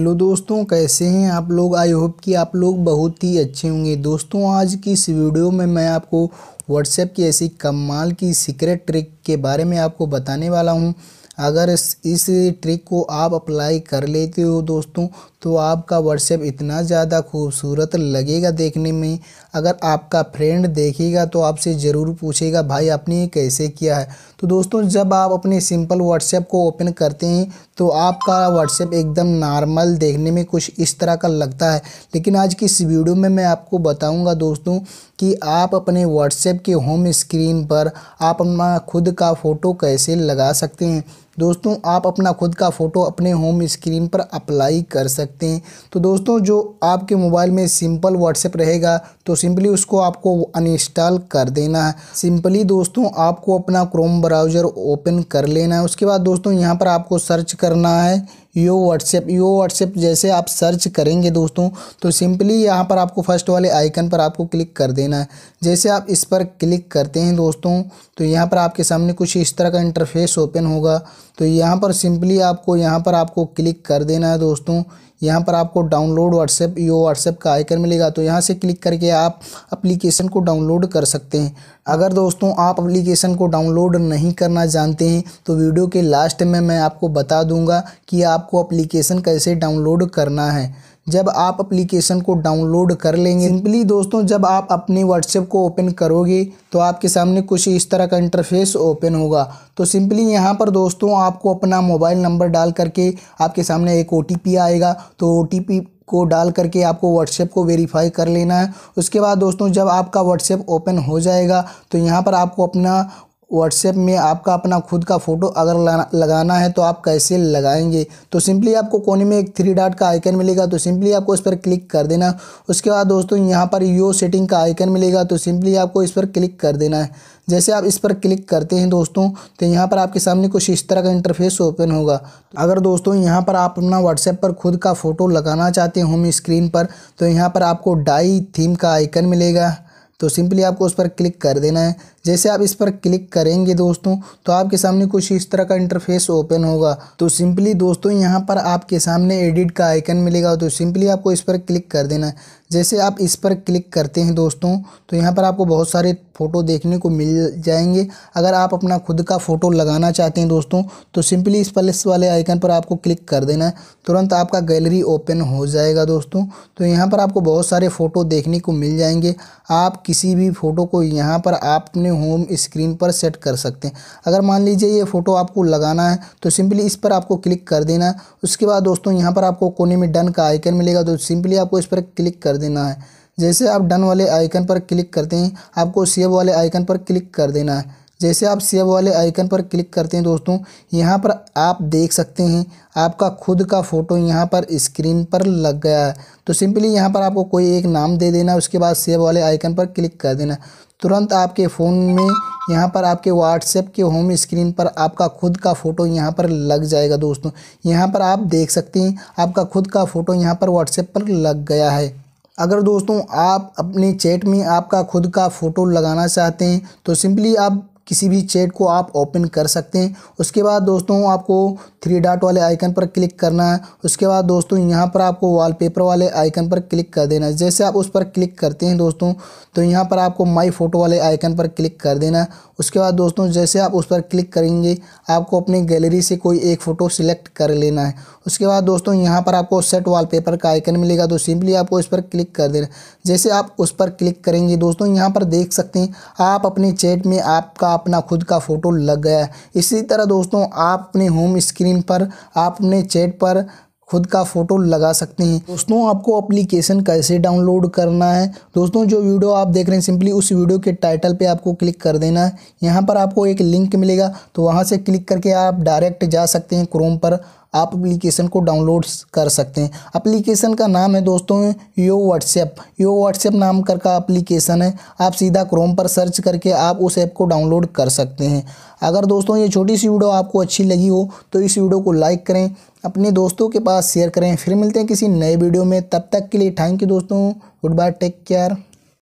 hello दोस्तों कैसे हैं आप लोग आई होप कि आप लोग बहुत ही अच्छे होंगे दोस्तों आज की इस वीडियो में मैं आपको व्हाट्सएप की ऐसी कमाल की सीक्रेट ट्रिक के बारे में आपको बताने वाला हूं अगर इस ट्रिक को आप अप्लाई कर लेते हो दोस्तों तो आपका व्हाट्सएप इतना ज़्यादा खूबसूरत लगेगा देखने में अगर आपका फ्रेंड देखेगा तो आपसे ज़रूर पूछेगा भाई आपने ये कैसे किया है तो दोस्तों जब आप अपने सिंपल व्हाट्सएप को ओपन करते हैं तो आपका व्हाट्सएप एकदम नॉर्मल देखने में कुछ इस तरह का लगता है लेकिन आज की इस वीडियो में मैं आपको बताऊंगा दोस्तों कि आप अपने व्हाट्सएप के होम स्क्रीन पर आप अपना खुद का फ़ोटो कैसे लगा सकते हैं दोस्तों आप अपना खुद का फ़ोटो अपने होम स्क्रीन पर अप्लाई कर सकते हैं तो दोस्तों जो आपके मोबाइल में सिंपल व्हाट्सएप रहेगा तो सिंपली उसको आपको अनइंस्टॉल कर देना है सिंपली दोस्तों आपको अपना क्रोम ब्राउज़र ओपन कर लेना है उसके बाद दोस्तों यहाँ पर आपको सर्च करना है यो व्हाट्सएप यो व्हाट्सएप जैसे आप सर्च करेंगे दोस्तों तो सिंपली यहाँ पर आपको फर्स्ट वाले आइकन पर आपको क्लिक कर देना है जैसे आप इस पर क्लिक करते हैं दोस्तों तो यहाँ पर आपके सामने कुछ इस तरह का इंटरफेस ओपन होगा तो यहाँ पर सिंपली आपको यहाँ पर आपको क्लिक कर देना है दोस्तों यहाँ पर आपको डाउनलोड व्हाट्सएप यो व्हाट्सएप का आइकन मिलेगा तो यहाँ से क्लिक करके आप एप्लीकेशन को डाउनलोड कर सकते हैं अगर दोस्तों आप एप्लीकेशन को डाउनलोड नहीं करना जानते हैं तो वीडियो के लास्ट में मैं आपको बता दूंगा कि आपको एप्लीकेशन कैसे डाउनलोड करना है जब आप एप्लीकेशन को डाउनलोड कर लेंगे सिंपली दोस्तों जब आप अपने व्हाट्सएप को ओपन करोगे तो आपके सामने कुछ इस तरह का इंटरफेस ओपन होगा तो सिंपली यहाँ पर दोस्तों आपको अपना मोबाइल नंबर डाल करके आपके सामने एक ओ आएगा तो ओ को डाल करके आपको व्हाट्सएप को वेरीफाई कर लेना है उसके बाद दोस्तों जब आपका व्हाट्सएप ओपन हो जाएगा तो यहाँ पर आपको अपना व्हाट्सएप में आपका अपना खुद का फ़ोटो अगर लगाना है तो आप कैसे लगाएंगे तो सिंपली आपको कोने में एक थ्री डॉट का आइकन मिलेगा तो सिंपली आपको इस पर क्लिक कर देना उसके बाद दोस्तों यहाँ पर यो सेटिंग का आइकन मिलेगा तो सिंपली आपको इस पर क्लिक कर देना है जैसे आप इस पर क्लिक करते हैं दोस्तों तो यहाँ पर आपके सामने कुछ इस तरह का इंटरफेस ओपन होगा अगर दोस्तों यहाँ पर आप अपना व्हाट्सएप पर खुद का फ़ोटो लगाना चाहते हैं होम स्क्रीन पर तो यहाँ पर आपको डाई थीम का आइकन मिलेगा तो सिंपली आपको उस पर क्लिक कर देना है जैसे आप इस पर क्लिक करेंगे दोस्तों तो आपके सामने कुछ इस तरह का इंटरफेस ओपन होगा तो सिंपली दोस्तों यहाँ पर आपके सामने एडिट का आइकन मिलेगा तो सिंपली आपको इस पर क्लिक कर देना है जैसे आप इस पर क्लिक करते हैं दोस्तों तो यहाँ पर आपको बहुत सारे फ़ोटो देखने को मिल जाएंगे अगर आप अपना खुद का फ़ोटो लगाना चाहते हैं दोस्तों तो सिंपली इस प्लस वाले आइकन पर आपको क्लिक कर देना है तुरंत आपका गैलरी ओपन हो जाएगा दोस्तों तो यहाँ पर आपको बहुत सारे फ़ोटो देखने को मिल जाएंगे आप किसी भी फ़ोटो को यहाँ पर आपने होम स्क्रीन पर सेट कर सकते हैं अगर मान लीजिए ये फ़ोटो आपको लगाना है तो सिंपली इस पर आपको क्लिक कर देना है उसके बाद दोस्तों यहाँ पर आपको कोने में डन का आइकन मिलेगा तो सिंपली आपको इस पर क्लिक कर देना है जैसे आप डन वाले आइकन पर क्लिक करते हैं आपको सेव वाले आइकन पर क्लिक कर देना है जैसे आप सेव वाले आइकन पर क्लिक करते हैं दोस्तों यहाँ पर आप देख सकते हैं आपका खुद का फ़ोटो यहाँ पर स्क्रीन पर लग गया है तो सिंपली यहाँ पर आपको कोई एक नाम दे देना उसके बाद सेव वाले आइकन पर क्लिक कर देना तुरंत आपके फ़ोन में यहाँ पर आपके व्हाट्सएप के होम स्क्रीन पर आपका खुद का फ़ोटो यहाँ पर लग जाएगा दोस्तों यहाँ पर आप देख सकते हैं आपका खुद का फ़ोटो यहाँ पर व्हाट्सएप पर लग गया है अगर दोस्तों आप अपने चैट में आपका खुद का फ़ोटो लगाना चाहते हैं तो सिंपली आप किसी भी चैट को आप ओपन कर सकते हैं उसके बाद दोस्तों आपको थ्री डॉट वाले आइकन पर क्लिक करना है उसके बाद दोस्तों यहाँ पर आपको वॉलपेपर वाले आइकन पर क्लिक कर देना है जैसे आप उस पर क्लिक करते हैं दोस्तों तो यहाँ पर आपको माई फ़ोटो वाले आइकन पर क्लिक कर देना है उसके बाद दोस्तों जैसे आप उस पर क्लिक करेंगे आपको अपनी गैलरी से कोई एक फ़ोटो सिलेक्ट कर लेना है उसके बाद दोस्तों यहाँ पर आपको सेट वॉलपेपर का आइकन मिलेगा तो सिंपली आपको इस पर क्लिक कर देना जैसे आप उस पर क्लिक करेंगे दोस्तों यहाँ पर देख सकते हैं आप अपने चैट में आपका अपना खुद का फ़ोटो लग गया है इसी तरह दोस्तों आप अपने होम स्क्रीन पर आप अपने चैट पर खुद का फ़ोटो लगा सकते हैं दोस्तों आपको एप्लीकेशन कैसे डाउनलोड करना है दोस्तों जो वीडियो आप देख रहे हैं सिंपली उस वीडियो के टाइटल पे आपको क्लिक कर देना है यहाँ पर आपको एक लिंक मिलेगा तो वहाँ से क्लिक करके आप डायरेक्ट जा सकते हैं क्रोम पर आप एप्लीकेशन को डाउनलोड कर सकते हैं एप्लीकेशन का नाम है दोस्तों यो व्हाट्सएप यो व्हाट्सएप नाम कर का एप्लीकेशन है आप सीधा क्रोम पर सर्च करके आप उस ऐप को डाउनलोड कर सकते हैं अगर दोस्तों ये छोटी सी वीडियो आपको अच्छी लगी हो तो इस वीडियो को लाइक करें अपने दोस्तों के पास शेयर करें फिर मिलते हैं किसी नए वीडियो में तब तक के लिए थैंक यू दोस्तों गुड बाय टेक केयर